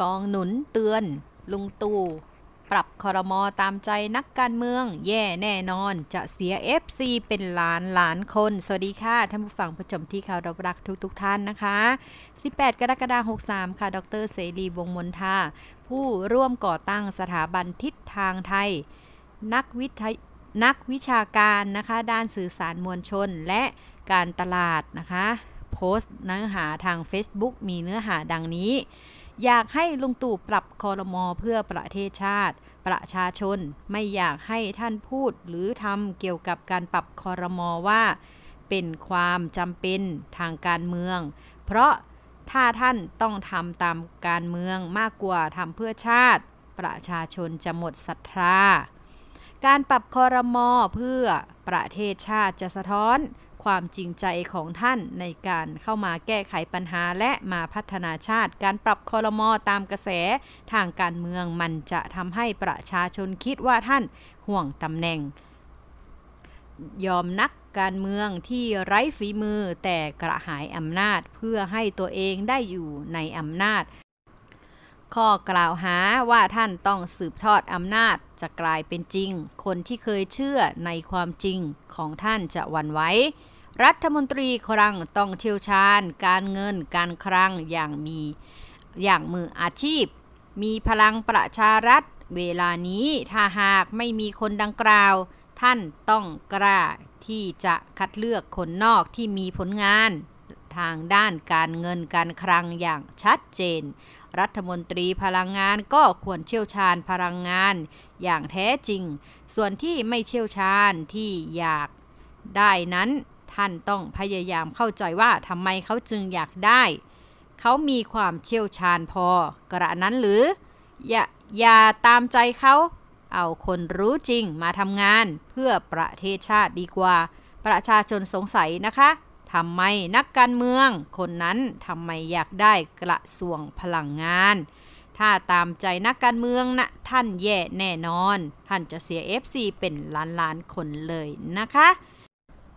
กองหนุนเตือน ลุง ตู่ปรับคอรมอตามใจนักการเมืองแย่แน่นอนจะเสียเอฟซีเป็นล้านล้านคน สวัสดี ค่ะ ท่านผู้ฟังผู้ชมที่เคารพรักทุกๆทท่านนะคะ 18 กรกฎาคม63 ค่ะดรเสรีวงมนทาผู้ร่วมก่อตั้งสถาบันทิศทาง ไทย นัก วิทยนักวิชาการนะคะด้านสื่อสารมวลชนและการตลาดนะคะ โพสต์เนื้อหาทาง Facebook มีเนื้อหาดังนี้อยากให้ลุงตู่ปรับคอรมอเพื่อประเทศชาติ ประชาชนไม่อยากให้ท่านพูดหรือทำเกี่ยวกับการปรับคอรมอว่า เป็นความจำเป็นทางการเมือง เพราะถ้าท่านต้องทำตามการเมืองมากกว่าทำเพื่อชาติ ประชาชนจะหมดศรัทธาการปรับคอรมอเพื่อประเทศชาติจะสะท้อน ความจริงใจของท่านในการเข้ามาแก้ไขปัญหาและมาพัฒนาชาติ การปรับคอรมอตามกระแส ทางการเมืองมันจะทำให้ประชาชนคิดว่าท่านห่วงตำแหน่ง ยอมนักการเมืองที่ไร้ฝีมือแต่กระหายอำนาจเพื่อให้ตัวเองได้อยู่ในอำนาจ ข้อกล่าวหาว่าท่านต้องสืบทอดอำนาจจะกลายเป็นจริง คนที่เคยเชื่อในความจริงของท่านจะวันไว้รัฐมนตรีครังต้องเชี่ยวชาญการเงินการคลังอย่างมี อย่างมืออาชีพ มีพลังประชารัฐ เวลานี้ถ้าหากไม่มีคนดังกล่าว ท่านต้องกล้าที่จะคัดเลือกคนนอกที่มีผลงานทางด้านการเงินการคลังอย่างชัดเจนรัฐมนตรีพลังงานก็ควรเชี่ยวชาญพลังงาน อย่างแท้จริง ส่วนที่ไม่เชี่ยวชาญที่อยาก ได้นั้นท่านต้องพยายามเข้าใจว่าทำไมเขาจึงอยากได้เขามีความเชี่ยวชาญพอ กระนั้นหรือ อย่าอย่าตามใจเขา เอาคนรู้จริงมาทำงานเพื่อประเทศชาติดีกว่า ประชาชนสงสัยนะคะทำไมนักการเมือง คนนั้นทำไมอยากได้กระทรวงพลังงาน ถ้าตามใจนักการเมืองนะท่านแย่แน่นอนท่านจะเสีย FC เป็นล้านล้านคนเลยนะคะ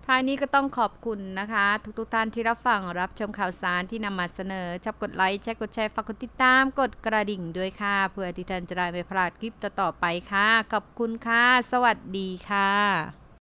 ท้ายนี้ก็ต้องขอบคุณนะคะ ทุกๆทท่านที่รับฟังรับชมข่าวสารที่นำมาเสนอชอบกดไลค์แชร์กดแชร์ฝากกดติดตาม กดกระดิ่งด้วยค่ะ เพื่อที่ท่านจะได้ไม่พลาดคลิปต่อๆไปค่ะ ขอบคุณค่ะสวัสดีค่ะ